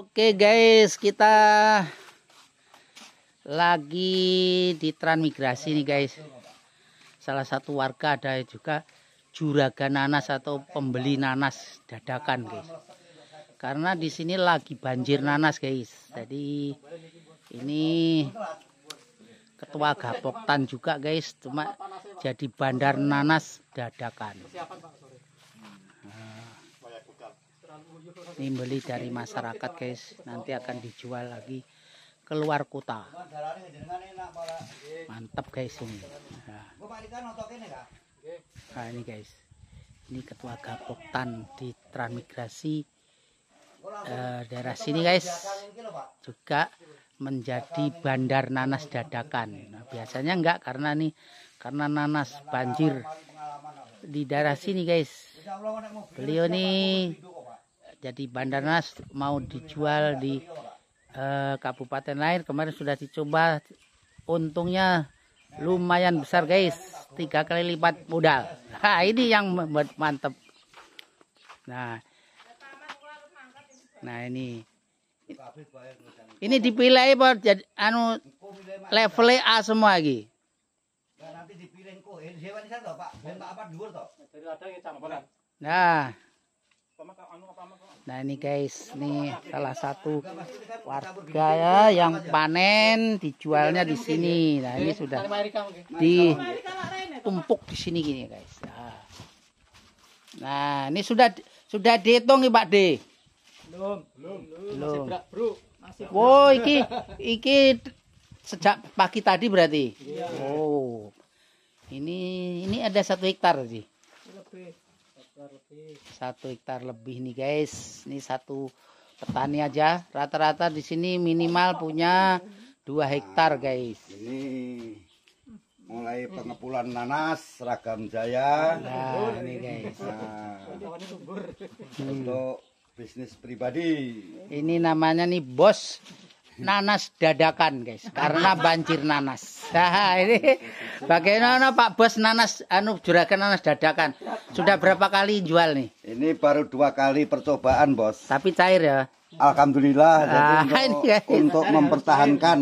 Oke guys, kita lagi di transmigrasi nih guys. Salah satu warga ada juga juragan nanas atau pembeli nanas dadakan guys. Karena di sini lagi banjir nanas guys. Jadi ini ketua gapoktan juga guys, cuma jadi bandar nanas dadakan. ini beli dari masyarakat guys nanti akan dijual lagi keluar kota mantap guys ini nah ini guys ini ketua gapoktan di transmigrasi eh, daerah sini guys juga menjadi bandar nanas dadakan nah, biasanya enggak karena nih karena nanas banjir di daerah sini guys beliau nih jadi Bandarnas mau dijual di eh, kabupaten lain. Kemarin sudah dicoba, untungnya lumayan besar guys, tiga kali lipat modal. Nah, ini yang mantep. Nah, nah ini. Ini dipilih buat jadi anu level A semua lagi. Nah. Nah ini guys, nih salah satu warga ya yang panen dijualnya di sini. Nah ini sudah di tumpuk di sini gini guys. Ya. Nah, ini sudah sudah dihitung nih Pak D. Belum, belum, belum. Masih iki iki sejak pagi tadi berarti. Iya. Oh. Ini ini ada satu hektar sih. Satu hektar lebih nih guys. Ini satu petani aja. Rata-rata di sini minimal punya dua hektar nah, guys. Ini mulai pengepulan nanas ragam jaya. Nah, ini guys. Nah, untuk bisnis pribadi. Ini namanya nih bos nanas dadakan guys karena banjir nanas nah, ini bagaimana Pak Bos nanas anu juragan nanas dadakan sudah berapa kali jual nih ini baru dua kali percobaan bos tapi cair ya Alhamdulillah Jadi ah, untuk, ini, ya. untuk mempertahankan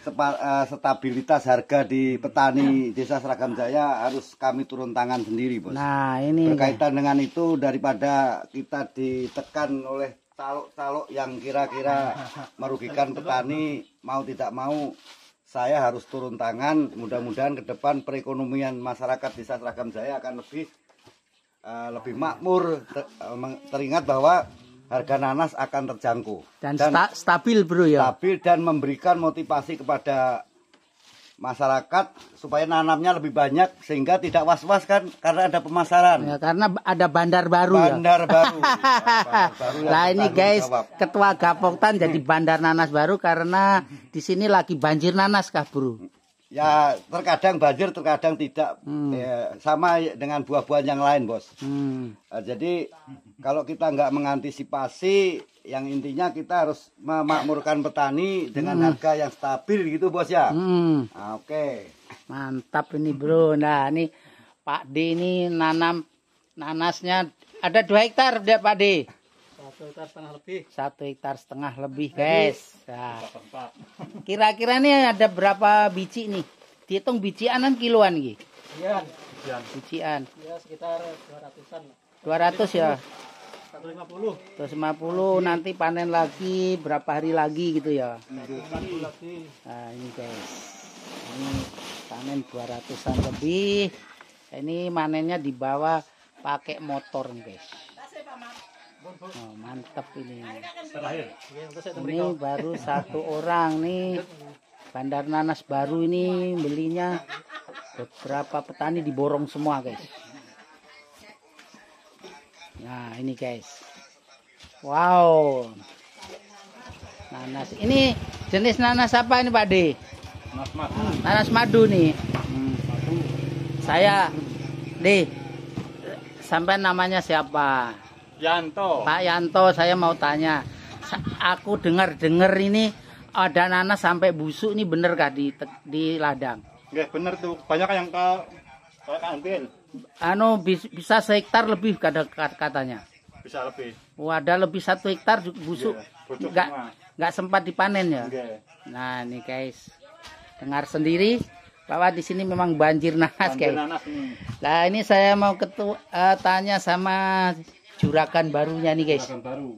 sepa, eh, stabilitas harga di petani desa Seragam Jaya harus kami turun tangan sendiri bos nah ini berkaitan ya. dengan itu daripada kita ditekan oleh taluk-taluk yang kira-kira merugikan petani mau tidak mau saya harus turun tangan mudah-mudahan ke depan perekonomian masyarakat di Sasragam Jaya akan lebih uh, lebih makmur eh, teringat bahwa harga nanas akan terjangkau dan, dan sta stabil bro ya stabil dan memberikan motivasi kepada masyarakat supaya nanamnya lebih banyak sehingga tidak was-was kan karena ada pemasaran. Ya, karena ada bandar baru bandar ya. Baru. nah, bandar baru. Lah ini guys, jawab. ketua Gapoktan jadi bandar nanas baru karena di sini lagi banjir nanas kah, Bro? Ya, terkadang banjir, terkadang tidak. Hmm. Ya, sama dengan buah-buahan yang lain, Bos. Hmm. Nah, jadi kalau kita nggak mengantisipasi yang intinya kita harus memakmurkan petani dengan hmm. harga yang stabil gitu bos ya. Hmm. Nah, Oke. Okay. Mantap ini bro. Nah ini Pak D ini nanam nanasnya ada dua hektar dia Pak D. Satu hektar setengah lebih. Satu hektar setengah lebih guys. kira nah. kira-kira ini ada berapa biji nih? Dihitung anan kiloan gitu. Iya. Bijian. Bijian. Iya, ya sekitar 200-an. 200 ya. 150. 150 nanti panen lagi berapa hari lagi gitu ya. Nah, ini guys. Ini panen 200-an lebih. Ini manennya dibawa pakai motor nih guys. Oh, mantap ini. Ini baru satu orang nih. Bandar nanas baru ini belinya beberapa petani diborong semua guys. Nah, ini guys. Wow. Nanas. Ini jenis nanas apa ini Pak D? Nanas madu. Nanas madu nih. Hmm, madu. Saya D. Sampai namanya siapa? Yanto. Pak Yanto, saya mau tanya. Aku dengar-dengar ini ada nanas sampai busuk ini bener gak di di ladang? Nggak bener tuh. Banyak yang ke, ke kantin anu bisa sehektar lebih kata katanya bisa lebih oh, ada lebih satu hektar busuk yeah, iya, nggak sempat dipanen ya yeah. nah ini guys dengar sendiri bahwa di sini memang banjir nanas banjir guys nanas, hmm. nah ini saya mau ketu uh, tanya sama juragan barunya nih guys juragan baru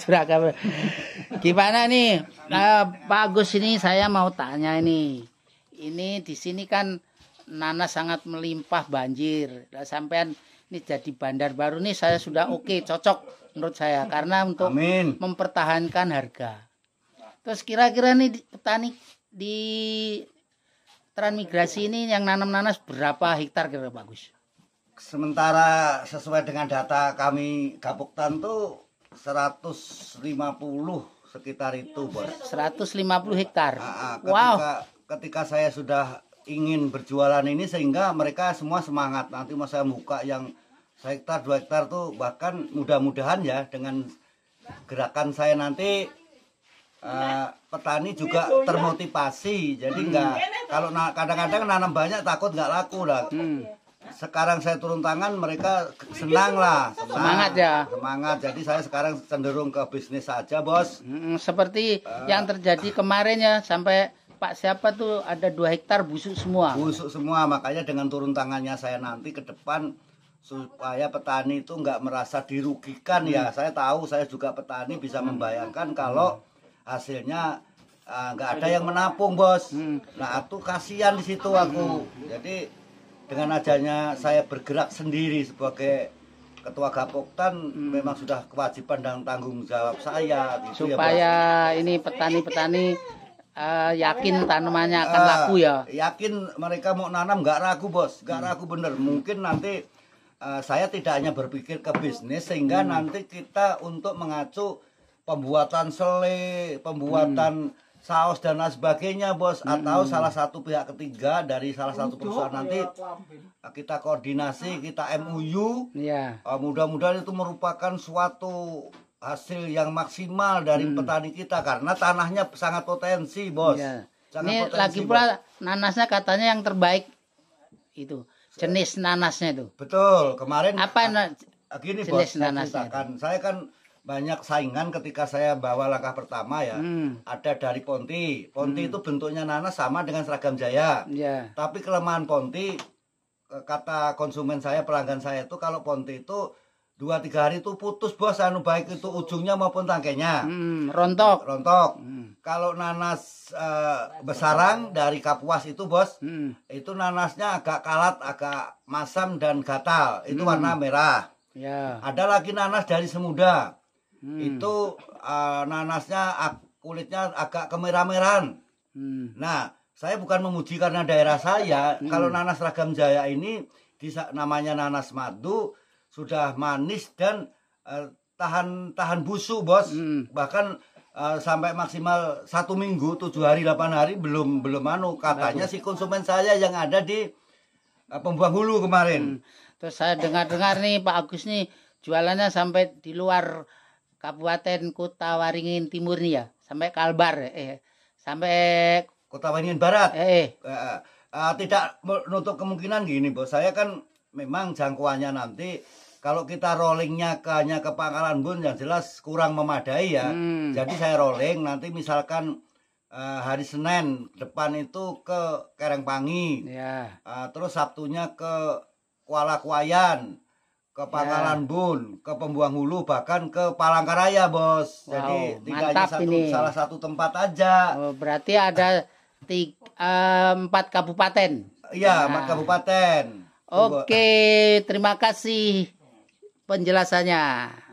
juragan gimana nih uh, nah, Pak ini saya mau tanya ini ini di sini kan nanas sangat melimpah banjir. Nah, sampean ini jadi bandar baru nih saya sudah oke okay, cocok menurut saya karena untuk Amin. mempertahankan harga. Terus kira-kira nih petani di transmigrasi ini yang nanam nanas berapa hektar kira-kira bagus? Sementara sesuai dengan data kami Kapuktan tuh 150 sekitar itu, Bos. 150 hektar. Ah, ah, wow. Ketika saya sudah ingin berjualan ini sehingga mereka semua semangat nanti masa saya buka yang sektor dua hektar tuh bahkan mudah-mudahan ya dengan gerakan saya nanti uh, petani juga termotivasi jadi enggak hmm. kalau kadang-kadang nanam banyak takut nggak laku lah hmm. sekarang saya turun tangan mereka senang lah senang, semangat ya semangat jadi saya sekarang cenderung ke bisnis saja bos hmm, seperti uh, yang terjadi kemarin ya sampai Pak siapa tuh ada dua hektar busuk semua. Busuk semua, makanya dengan turun tangannya saya nanti ke depan supaya petani itu nggak merasa dirugikan ya. hmm. ya. Saya tahu saya juga petani bisa hmm. membayangkan kalau hmm. hasilnya ah, nggak uh, ada yang menapung bos. Hmm. Nah itu kasihan di situ aku. Hmm. Jadi dengan adanya saya bergerak sendiri sebagai ketua Gapoktan hmm. memang sudah kewajiban dan tanggung jawab saya. Gitu ya, Supaya ya, ini petani-petani uh, yakin tanamannya akan laku ya. Eh, yakin mereka mau nanam nggak ragu bos, nggak hmm. ragu bener. Mungkin nanti uh, saya tidak hanya berpikir ke bisnis sehingga hmm. nanti kita untuk mengacu pembuatan sele, pembuatan hmm. saus dan lain sebagainya bos, hmm. atau salah satu pihak ketiga dari salah satu perusahaan nanti kita koordinasi, kita MUU. Uh, iya. Mudah-mudahan itu merupakan suatu hasil yang maksimal dari hmm. petani kita karena tanahnya sangat potensi bos ya. sangat ini potensi, lagi pula bos. nanasnya katanya yang terbaik itu jenis nanasnya itu betul kemarin apa ah, ah, gini jenis nanasnya saya, saya kan banyak saingan ketika saya bawa langkah pertama ya hmm. ada dari Ponti Ponti hmm. itu bentuknya nanas sama dengan seragam Jaya ya. tapi kelemahan Ponti eh, kata konsumen saya pelanggan saya itu kalau Ponti itu dua tiga hari itu putus bos anu baik itu ujungnya maupun tangkainya hmm, rontok rontok hmm. kalau nanas e, besarang dari kapuas itu bos hmm. itu nanasnya agak kalat agak masam dan gatal itu hmm. warna merah ya. ada lagi nanas dari semuda hmm. itu e, nanasnya kulitnya agak kemerah-merahan hmm. nah saya bukan memuji karena daerah saya hmm. kalau nanas ragam jaya ini namanya nanas madu sudah manis dan uh, tahan tahan busuk bos hmm. bahkan uh, sampai maksimal satu minggu tujuh hari delapan hari belum belum anu nah, katanya si konsumen saya yang ada di uh, pembuang hulu kemarin hmm. terus saya dengar-dengar nih Pak Agus nih jualannya sampai di luar Kabupaten Kota Waringin Timur nih ya sampai Kalbar eh sampai Kota Waringin Barat eh, eh. Uh, uh, tidak menutup kemungkinan gini bos saya kan memang jangkauannya nanti kalau kita rollingnya ke, ke Pangkalan Bun yang jelas kurang memadai ya. Hmm. Jadi saya rolling nanti misalkan uh, hari Senin depan itu ke Kerengpangi. Yeah. Iya. Uh, terus Sabtunya ke Kuala Kuayan, ke Pangkalan yeah. Bun, ke Pembuang Hulu bahkan ke Palangkaraya, Bos. Wow, Jadi tinggal satu salah satu tempat aja. Oh, berarti ada tiga, uh, eh, empat kabupaten. Iya, empat nah. kabupaten. Oke, terima kasih penjelasannya.